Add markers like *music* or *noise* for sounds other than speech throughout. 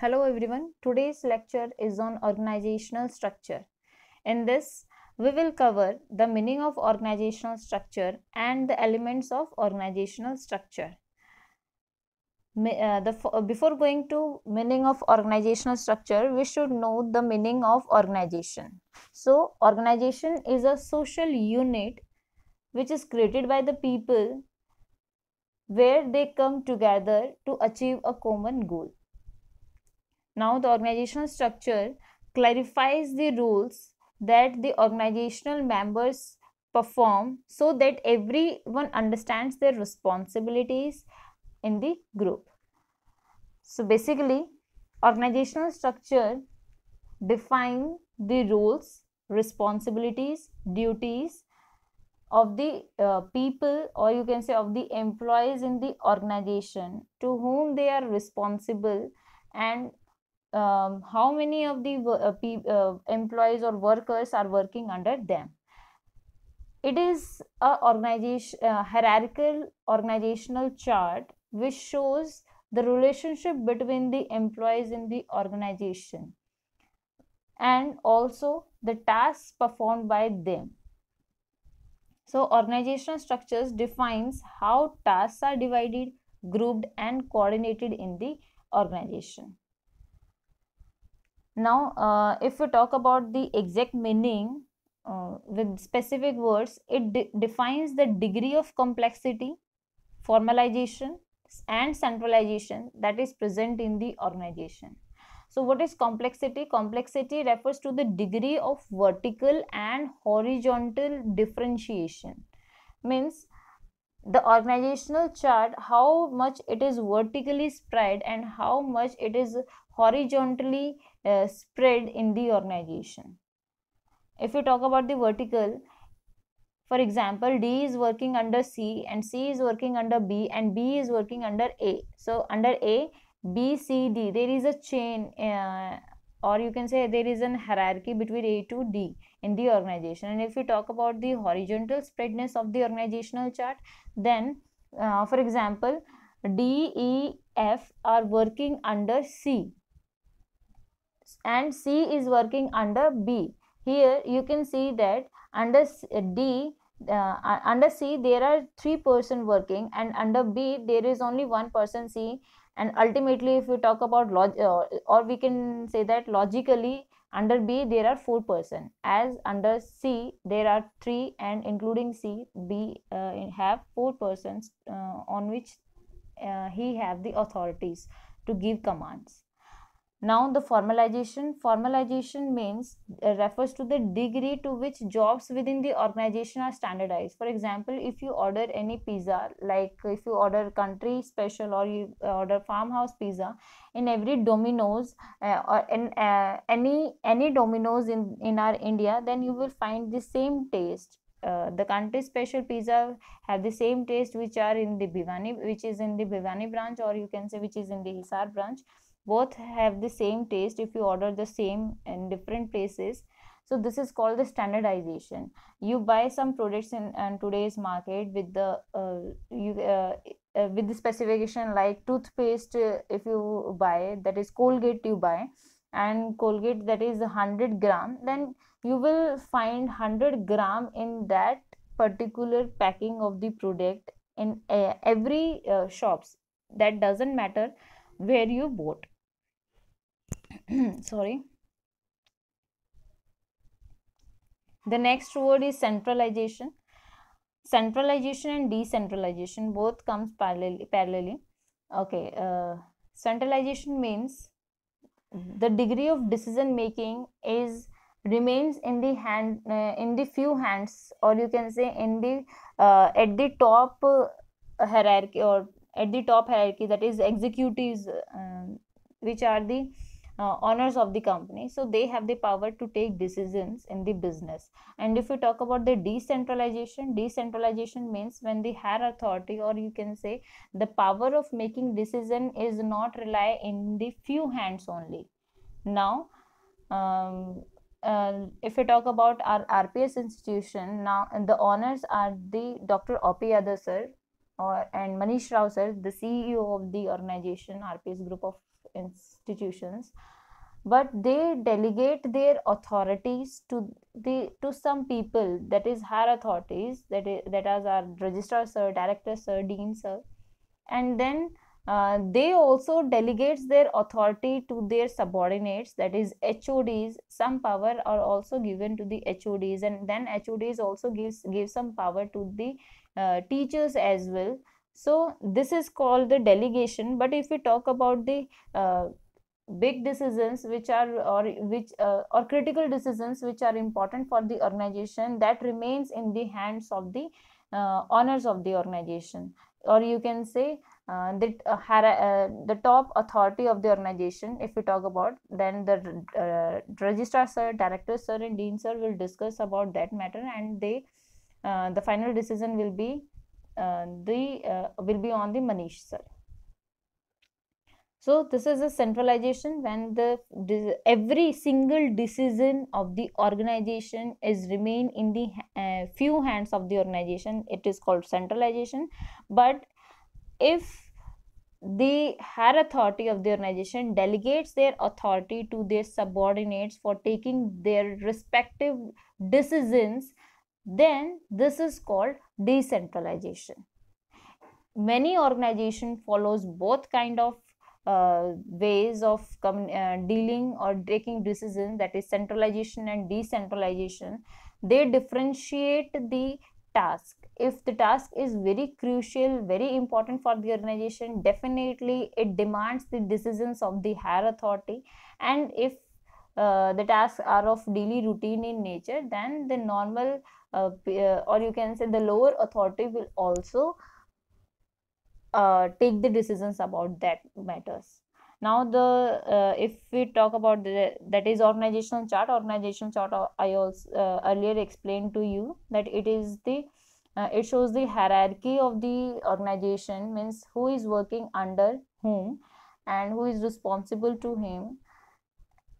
Hello everyone, today's lecture is on organizational structure. In this, we will cover the meaning of organizational structure and the elements of organizational structure. Uh, the, uh, before going to meaning of organizational structure, we should know the meaning of organization. So, organization is a social unit which is created by the people where they come together to achieve a common goal now the organizational structure clarifies the rules that the organizational members perform so that everyone understands their responsibilities in the group. So basically organizational structure define the roles, responsibilities, duties of the uh, people or you can say of the employees in the organization to whom they are responsible and um, how many of the uh, uh, employees or workers are working under them it is a organization uh, hierarchical organizational chart which shows the relationship between the employees in the organization and also the tasks performed by them so organizational structures defines how tasks are divided grouped and coordinated in the organization now uh, if we talk about the exact meaning uh, with specific words it de defines the degree of complexity formalization and centralization that is present in the organization so what is complexity complexity refers to the degree of vertical and horizontal differentiation means the organizational chart how much it is vertically spread and how much it is horizontally uh, spread in the organization. If you talk about the vertical, for example, D is working under C and C is working under B and B is working under A. So, under A, B, C, D, there is a chain uh, or you can say there is an hierarchy between A to D in the organization. And if you talk about the horizontal spreadness of the organizational chart, then uh, for example, D, E, F are working under C and C is working under B. Here you can see that under uh, D, uh, under C there are three person working and under B there is only one person C and ultimately if we talk about log or, uh, or we can say that logically under B there are four person as under C there are three and including C B uh, have four persons uh, on which uh, he have the authorities to give commands. Now the formalization. Formalization means uh, refers to the degree to which jobs within the organization are standardized. For example, if you order any pizza, like if you order country special or you order farmhouse pizza, in every Domino's uh, or in uh, any any Domino's in in our India, then you will find the same taste. Uh, the country special pizza have the same taste which are in the Bhiwani, which is in the Bhiwani branch, or you can say which is in the Hisar branch both have the same taste if you order the same in different places so this is called the standardization you buy some products in, in today's market with the uh, you uh, uh, with the specification like toothpaste uh, if you buy that is colgate you buy and colgate that is 100 gram then you will find 100 gram in that particular packing of the product in uh, every uh, shops that doesn't matter where you bought *clears throat* sorry the next word is centralization centralization and decentralization both comes parallelly parallelly okay uh, centralization means the degree of decision making is remains in the hand uh, in the few hands or you can say in the uh, at the top uh, hierarchy or at the top hierarchy that is executives um, which are the uh, owners of the company so they have the power to take decisions in the business and if you talk about the decentralization decentralization means when the higher authority or you can say the power of making decision is not rely in the few hands only now um, uh, if you talk about our RPS institution, now the honors are the Dr. Opi Yadav sir or and Manish Rao sir, the CEO of the organization RPS Group of institutions but they delegate their authorities to the to some people that is higher authorities that is that is our registrar sir director sir dean sir and then uh, they also delegates their authority to their subordinates that is hods some power are also given to the hods and then hods also gives gives some power to the uh, teachers as well so this is called the delegation. But if we talk about the uh, big decisions which are or which uh, or critical decisions which are important for the organization that remains in the hands of the uh, owners of the organization or you can say uh, the, uh, uh the top authority of the organization if we talk about then the uh, registrar sir director sir and dean sir will discuss about that matter and they uh, the final decision will be uh, the uh, will be on the Manish sir. So this is a centralization when the every single decision of the organization is remain in the uh, few hands of the organization. It is called centralization. But if the higher authority of the organization delegates their authority to their subordinates for taking their respective decisions, then this is called decentralization many organization follows both kind of uh, ways of uh, dealing or taking decisions that is centralization and decentralization they differentiate the task if the task is very crucial very important for the organization definitely it demands the decisions of the higher authority and if uh, the tasks are of daily routine in nature then the normal uh, uh, or you can say the lower authority will also uh, take the decisions about that matters now the uh, if we talk about the, that is organizational chart organizational chart i also earlier explained to you that it is the it shows the hierarchy of the organization means who is working under whom and who is responsible to him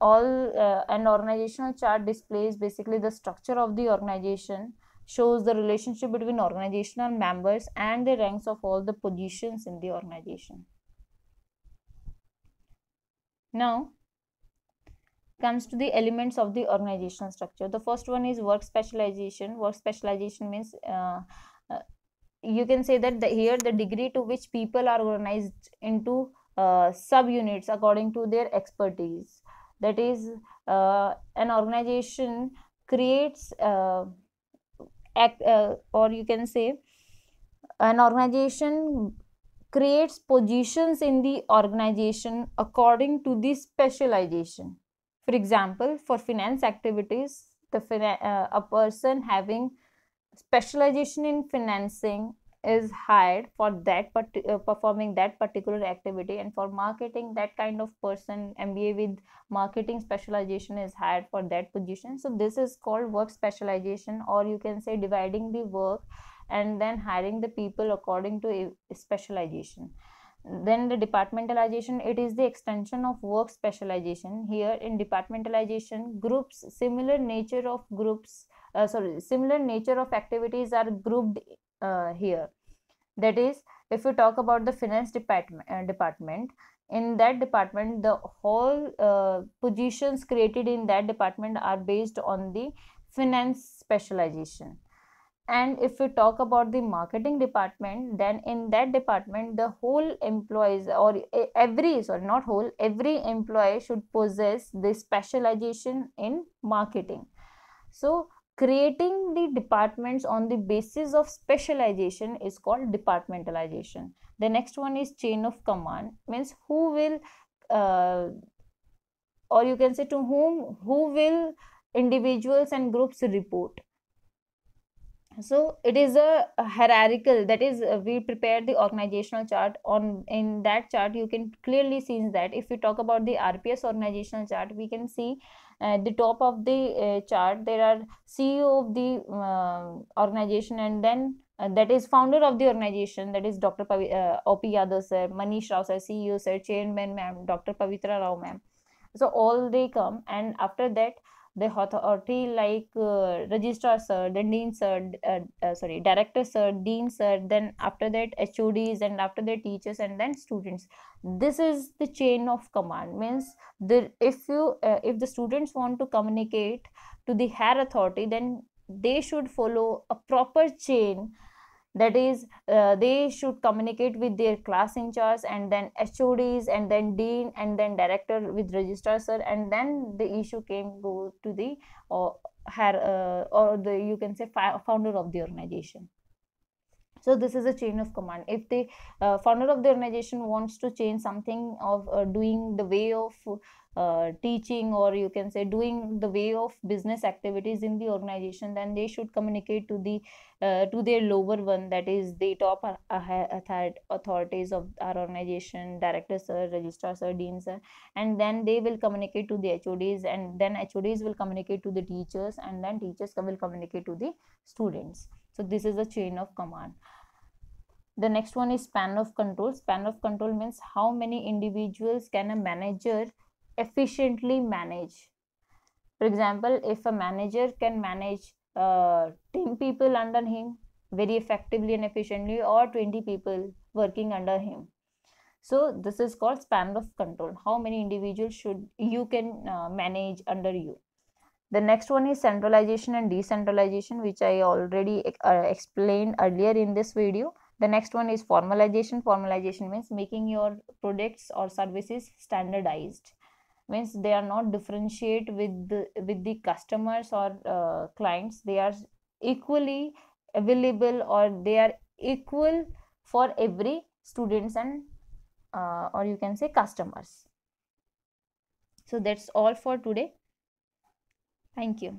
all uh, an organizational chart displays basically the structure of the organization shows the relationship between organizational members and the ranks of all the positions in the organization now comes to the elements of the organizational structure the first one is work specialization work specialization means uh, uh, you can say that the, here the degree to which people are organized into uh, according to their expertise that is uh, an organization creates uh, act uh, or you can say an organization creates positions in the organization according to the specialization for example for finance activities the uh, a person having specialization in financing is hired for that part, uh, performing that particular activity and for marketing that kind of person mba with marketing specialization is hired for that position so this is called work specialization or you can say dividing the work and then hiring the people according to specialization then the departmentalization it is the extension of work specialization here in departmentalization groups similar nature of groups uh, sorry similar nature of activities are grouped uh, here that is if you talk about the finance department uh, department in that department the whole uh, positions created in that department are based on the finance specialization and if we talk about the marketing department then in that department the whole employees or every sorry not whole every employee should possess the specialization in marketing so creating the departments on the basis of specialization is called departmentalization the next one is chain of command means who will uh, or you can say to whom who will individuals and groups report so it is a, hierarchical that is uh, we prepare the organizational chart on in that chart you can clearly see that if we talk about the rps organizational chart we can see at uh, the top of the uh, chart there are ceo of the organization and then uh, that is founder of the organization that is dr Pavi, uh, op yadav sir manish rao sir ceo sir chairman ma'am dr pavitra rao ma'am so all they come and after that the authority like uh, registrar sir then dean sir uh, uh, sorry director sir dean sir then after that hods and after that teachers and then students this is the chain of command means the if you uh, if the students want to communicate to the higher authority then they should follow a proper chain that is uh, they should communicate with their class in charge and then hods and then dean and then director with registrar sir and then the issue came go to the or uh, her uh, or the you can say founder of the organization so this is a chain of command if the uh, founder of the organization wants to change something of uh, doing the way of uh, teaching or you can say doing the way of business activities in the organization then they should communicate to the uh, to their lower one that is the top authorities of our organization directors sir registrar sir dean sir and then they will communicate to the hods and then hods will communicate to the teachers and then teachers will communicate to the students so this is a chain of command the next one is span of control span of control means how many individuals can a manager efficiently manage for example if a manager can manage uh, 10 people under him very effectively and efficiently or 20 people working under him so this is called span of control how many individuals should you can uh, manage under you the next one is centralization and decentralization which i already uh, explained earlier in this video the next one is formalization formalization means making your products or services standardized means they are not differentiate with the, with the customers or uh, clients they are equally available or they are equal for every students and uh, or you can say customers so that's all for today Thank you.